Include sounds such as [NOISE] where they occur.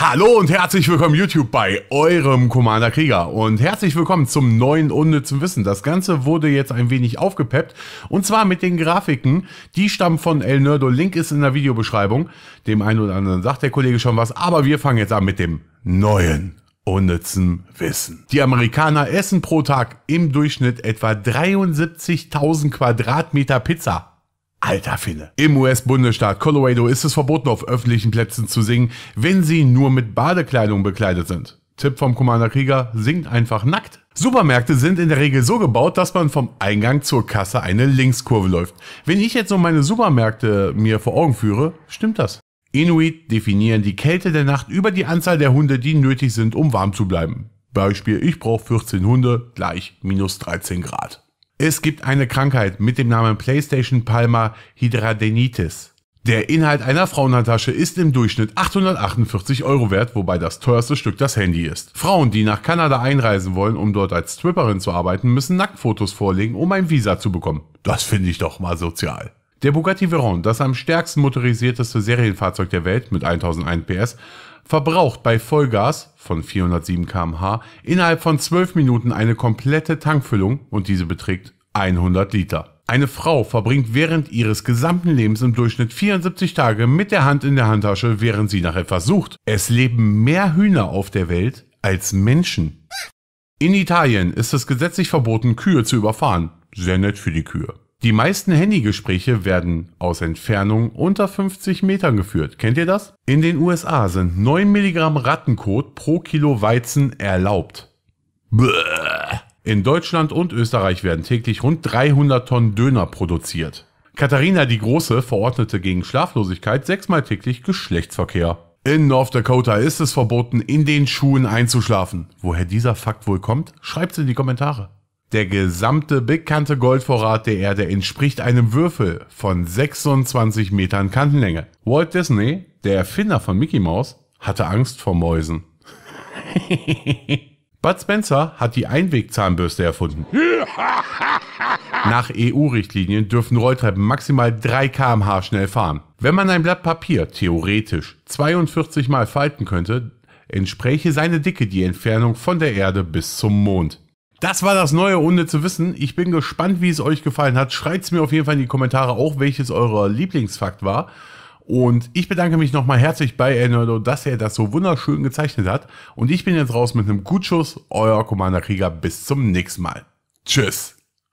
Hallo und herzlich willkommen YouTube bei eurem Commander Krieger und herzlich willkommen zum neuen unnützen Wissen. Das Ganze wurde jetzt ein wenig aufgepeppt und zwar mit den Grafiken. Die stammen von El Nerdo, Link ist in der Videobeschreibung. Dem einen oder anderen sagt der Kollege schon was, aber wir fangen jetzt an mit dem neuen unnützen Wissen. Die Amerikaner essen pro Tag im Durchschnitt etwa 73.000 Quadratmeter Pizza. Alter Finne. Im US-Bundesstaat Colorado ist es verboten, auf öffentlichen Plätzen zu singen, wenn sie nur mit Badekleidung bekleidet sind. Tipp vom Commander Krieger, singt einfach nackt. Supermärkte sind in der Regel so gebaut, dass man vom Eingang zur Kasse eine Linkskurve läuft. Wenn ich jetzt so meine Supermärkte mir vor Augen führe, stimmt das. Inuit definieren die Kälte der Nacht über die Anzahl der Hunde, die nötig sind, um warm zu bleiben. Beispiel, ich brauche 14 Hunde gleich minus 13 Grad. Es gibt eine Krankheit mit dem Namen PlayStation Palma Hydradenitis. Der Inhalt einer Frauenhandtasche ist im Durchschnitt 848 Euro wert, wobei das teuerste Stück das Handy ist. Frauen, die nach Kanada einreisen wollen, um dort als Stripperin zu arbeiten, müssen Nacktfotos vorlegen, um ein Visa zu bekommen. Das finde ich doch mal sozial. Der Bugatti Veyron, das am stärksten motorisierteste Serienfahrzeug der Welt mit 1001 PS, verbraucht bei Vollgas von 407 km/h innerhalb von 12 Minuten eine komplette Tankfüllung und diese beträgt 100 Liter. Eine Frau verbringt während ihres gesamten Lebens im Durchschnitt 74 Tage mit der Hand in der Handtasche, während sie nach etwas sucht. Es leben mehr Hühner auf der Welt als Menschen. In Italien ist es gesetzlich verboten, Kühe zu überfahren. Sehr nett für die Kühe. Die meisten Handygespräche werden aus Entfernung unter 50 Metern geführt. Kennt ihr das? In den USA sind 9 Milligramm Rattenkot pro Kilo Weizen erlaubt. Bäh. In Deutschland und Österreich werden täglich rund 300 Tonnen Döner produziert. Katharina die Große verordnete gegen Schlaflosigkeit sechsmal täglich Geschlechtsverkehr. In North Dakota ist es verboten, in den Schuhen einzuschlafen. Woher dieser Fakt wohl kommt, schreibt's in die Kommentare. Der gesamte bekannte Goldvorrat der Erde entspricht einem Würfel von 26 Metern Kantenlänge. Walt Disney, der Erfinder von Mickey Mouse, hatte Angst vor Mäusen. [LAUGHS] Bud Spencer hat die Einwegzahnbürste erfunden. [LAUGHS] Nach EU-Richtlinien dürfen Rolltreppen maximal 3 km/h schnell fahren. Wenn man ein Blatt Papier theoretisch 42 Mal falten könnte, entspräche seine Dicke die Entfernung von der Erde bis zum Mond. Das war das neue Runde zu wissen. Ich bin gespannt, wie es euch gefallen hat. Schreibt es mir auf jeden Fall in die Kommentare, auch welches eurer Lieblingsfakt war. Und ich bedanke mich nochmal herzlich bei Ernerdo, dass er das so wunderschön gezeichnet hat. Und ich bin jetzt raus mit einem Gutschuss. Euer Commander Krieger. Bis zum nächsten Mal. Tschüss.